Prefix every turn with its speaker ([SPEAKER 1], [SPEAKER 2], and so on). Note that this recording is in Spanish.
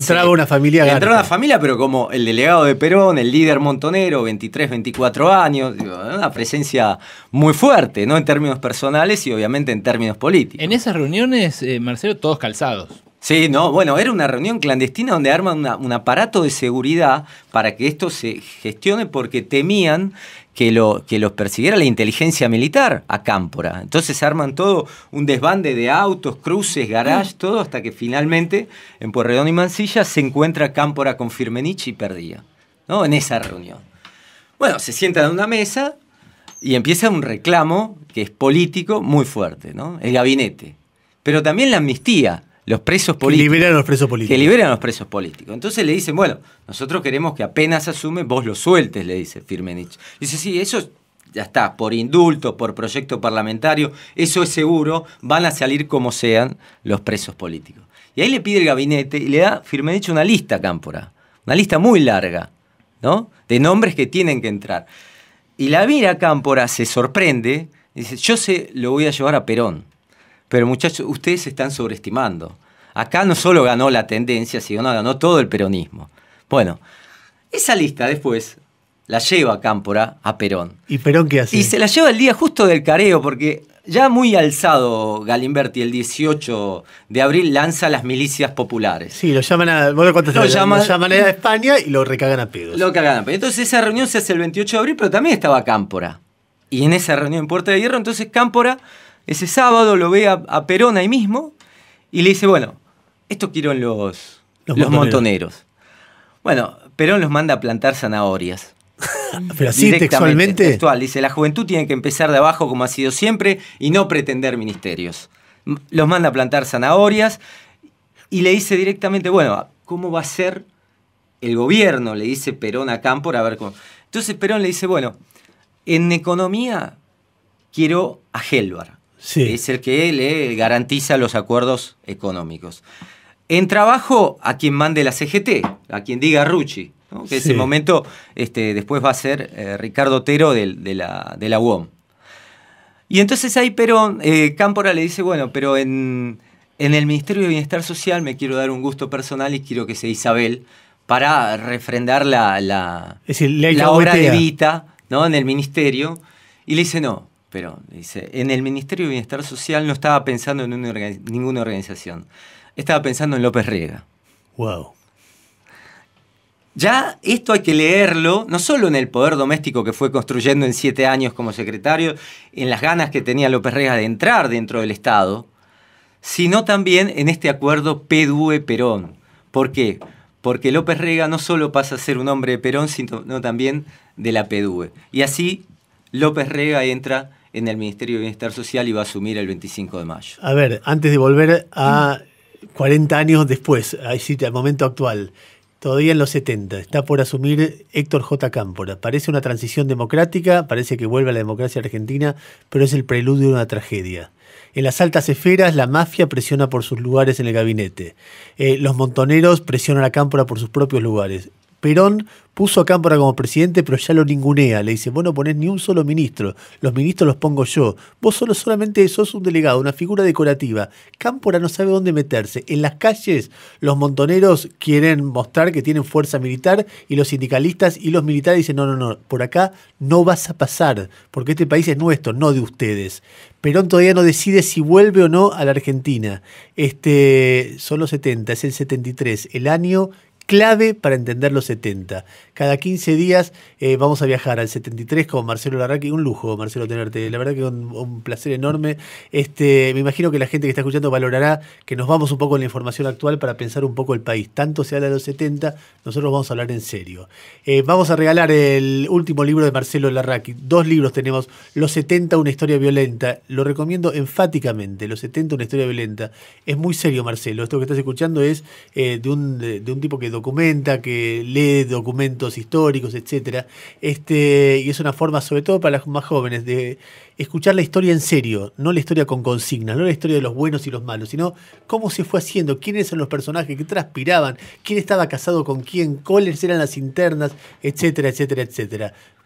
[SPEAKER 1] Entraba una familia.
[SPEAKER 2] una familia, pero como el delegado de Perón, el líder montonero, 23, 24 años, una presencia muy fuerte, ¿no? En términos personales y obviamente en términos políticos. En esas reuniones, eh, Marcelo, todos calzados. Sí, no, bueno, era una reunión clandestina donde arman un aparato de seguridad para que esto se gestione porque temían que, lo, que los persiguiera la inteligencia militar a Cámpora. Entonces arman todo un desbande de autos, cruces, garajes, mm. todo, hasta que finalmente en Porredón y Mansilla se encuentra Cámpora con Firmenich y perdía, ¿no? En esa reunión. Bueno, se sientan en una mesa y empieza un reclamo que es político muy fuerte, ¿no? El gabinete. Pero también la amnistía los presos políticos. Que liberan a los presos políticos. Que liberan los presos políticos. Entonces le dicen, bueno, nosotros queremos que apenas asume, vos lo sueltes, le dice Firmenich. Dice, sí, eso ya está, por indulto, por proyecto parlamentario, eso es seguro, van a salir como sean los presos políticos. Y ahí le pide el gabinete y le da Firmenich una lista, Cámpora, una lista muy larga, ¿no? De nombres que tienen que entrar. Y la mira Cámpora se sorprende, dice, yo se lo voy a llevar a Perón. Pero muchachos, ustedes se están sobreestimando. Acá no solo ganó la tendencia, sino ganó todo el peronismo. Bueno, esa lista después la lleva Cámpora a Perón. ¿Y Perón qué hace? Y se la lleva el día justo del careo, porque ya muy alzado Galimberti el 18 de abril lanza las milicias populares. Sí, lo llaman a,
[SPEAKER 1] lo, a
[SPEAKER 2] España y lo recagan a pedos. Lo cagan a pedos. Entonces esa reunión se hace el 28 de abril, pero también estaba Cámpora. Y en esa reunión en Puerta de Hierro, entonces Cámpora ese sábado lo ve a, Perón ahí mismo y le dice, bueno, esto quiero en los, los, montoneros. Bueno, Perón los manda a plantar zanahorias. Pero así textualmente. Textual, dice, la juventud tiene que empezar de abajo como ha sido siempre y no pretender ministerios. Los manda a plantar zanahorias y le dice directamente, bueno, ¿cómo va a ser el gobierno? Le dice Perón a Cámpora, a ver cómo... Entonces Perón le dice, bueno, en economía quiero a Gelbar es el que le garantiza los acuerdos económicos. En trabajo, a quien mande la CGT, a quien diga Rucci, que ese momento este, después va a ser eh, Ricardo Otero de, la, de, la, UOM. Y entonces ahí pero eh, Cámpora le dice, bueno, pero en, el Ministerio de Bienestar Social me quiero dar un gusto personal y quiero que sea Isabel para refrendar la, la, obra de Vita ¿no? en el ministerio. Y le dice, no, pero, Dice, en el Ministerio de Bienestar Social no estaba pensando en ninguna organización. Estaba pensando en López Rega. Wow. Ya esto hay que leerlo, no solo en el poder doméstico que fue construyendo en siete años como secretario, en las ganas que tenía López Rega de entrar dentro del Estado, sino también en este acuerdo PDUE-Perón. ¿Por qué? Porque López Rega no solo pasa a ser un hombre de Perón, sino también de la PDUE. Y así López Rega entra en el Ministerio de Bienestar Social y va a asumir el 25 de mayo.
[SPEAKER 1] A ver, antes de volver a 40 años después, al momento actual, todavía en los 70, está por asumir Héctor J. Cámpora. Parece una transición democrática, parece que vuelve a la democracia argentina, pero es el preludio de una tragedia. En las altas esferas, la mafia presiona por sus lugares en el gabinete. Eh, los montoneros presionan a Cámpora por sus propios lugares. Perón puso a Cámpora como presidente, pero ya lo ningunea. Le dice, vos no ponés ni un solo ministro, los ministros los pongo yo. Vos solo solamente sos un delegado, una figura decorativa. Cámpora no sabe dónde meterse. En las calles los montoneros quieren mostrar que tienen fuerza militar y los sindicalistas y los militares dicen, no, no, no, por acá no vas a pasar, porque este país es nuestro, no de ustedes. Perón todavía no decide si vuelve o no a la Argentina. Este, son los 70, es el 73, el año clave para entender los 70. Cada 15 días eh, vamos a viajar al 73 con Marcelo Larraqui. Un lujo, Marcelo, tenerte. La verdad que un, un placer enorme. Este, me imagino que la gente que está escuchando valorará que nos vamos un poco en la información actual para pensar un poco el país. Tanto se habla de los 70, nosotros vamos a hablar en serio. Eh, vamos a regalar el último libro de Marcelo Larraqui. Dos libros tenemos. Los 70, una historia violenta. Lo recomiendo enfáticamente. Los 70, una historia violenta. Es muy serio, Marcelo. Esto que estás escuchando es eh, de, un, de un tipo que documenta, que lee documentos históricos, etcétera. Este, y es una forma, sobre todo para las más jóvenes, de escuchar la historia en serio, no la historia con consignas, no la historia de los buenos y los malos, sino cómo se fue haciendo, quiénes son los personajes, que transpiraban, quién estaba casado con quién, cuáles eran las internas, etcétera, etcétera, etcétera.